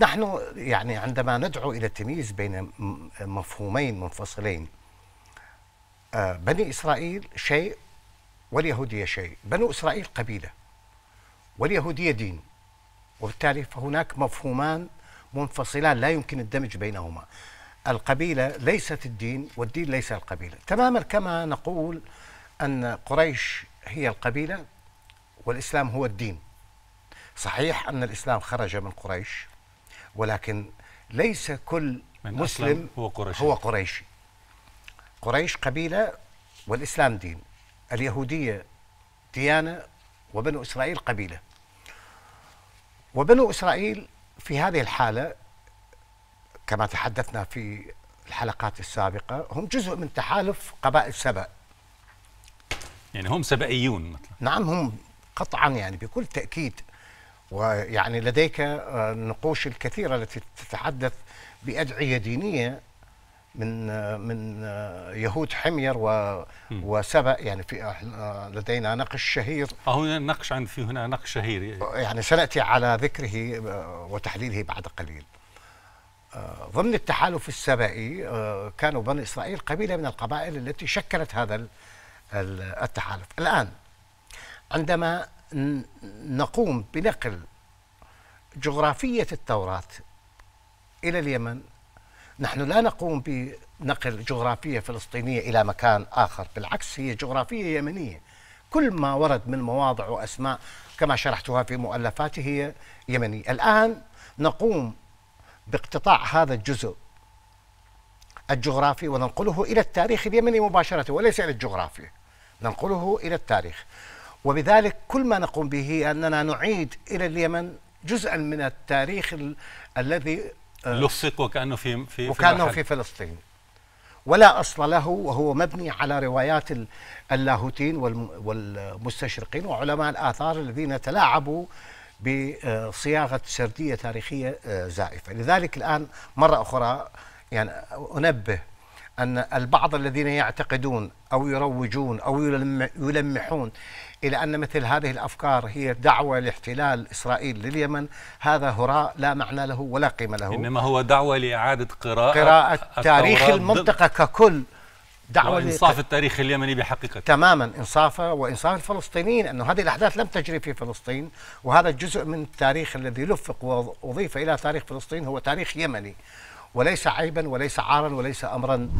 نحن يعني عندما ندعو إلى التمييز بين مفهومين منفصلين آه، بني إسرائيل شيء واليهودية شيء بنو إسرائيل قبيلة واليهودية دين وبالتالي فهناك مفهومان منفصلان لا يمكن الدمج بينهما القبيلة ليست الدين والدين ليس القبيلة تماما كما نقول أن قريش هي القبيلة والإسلام هو الدين صحيح أن الإسلام خرج من قريش ولكن ليس كل مسلم هو قريشي هو قريشي قريش قبيلة والإسلام دين اليهودية ديانة وبنو إسرائيل قبيلة وبنو إسرائيل في هذه الحالة كما تحدثنا في الحلقات السابقة هم جزء من تحالف قبائل سبأ يعني هم سبائيون مثلا نعم هم قطعا يعني بكل تأكيد ويعني لديك النقوش آه، الكثيرة التي تتحدث بأدعية دينية من آه، من آه، يهود حمير و وسبأ يعني في لدينا نقش شهير هنا نقش عن في هنا نقش شهير يعني سناتي على ذكره وتحليله بعد قليل ضمن التحالف السبائي كانوا بني اسرائيل قبيله من القبائل التي شكلت هذا التحالف الان عندما نقوم بنقل جغرافية التوراة إلى اليمن نحن لا نقوم بنقل جغرافية فلسطينية إلى مكان آخر بالعكس هي جغرافية يمنية كل ما ورد من مواضع وأسماء كما شرحتها في مؤلفاتي هي يمنية الآن نقوم باقتطاع هذا الجزء الجغرافي وننقله إلى التاريخ اليمني مباشرة وليس إلى الجغرافيا ننقله إلى التاريخ وبذلك كل ما نقوم به أننا نعيد إلى اليمن جزءا من التاريخ ال الذي آه، لصق وكأنه في في وكأنه في فلسطين ولا أصل له وهو مبني على روايات اللاهوتين والمستشرقين وعلماء الآثار الذين تلاعبوا بصياغة سردية تاريخية آه، زائفة لذلك الآن مرة أخرى يعني أنبه أن البعض الذين يعتقدون أو يروجون أو يلمحون إلى أن مثل هذه الأفكار هي دعوة لاحتلال إسرائيل لليمن هذا هراء لا معنى له ولا قيمة له إنما هو دعوة لإعادة قراءة قراءة تاريخ المنطقة ككل دعوة وإنصاف التاريخ اليمني بحقيقة تماما إنصافه وإنصاف الفلسطينيين أنه هذه الأحداث لم تجري في فلسطين وهذا جزء من التاريخ الذي لفق وأضيف إلى تاريخ فلسطين هو تاريخ يمني وليس عيبا وليس عارا وليس أمرا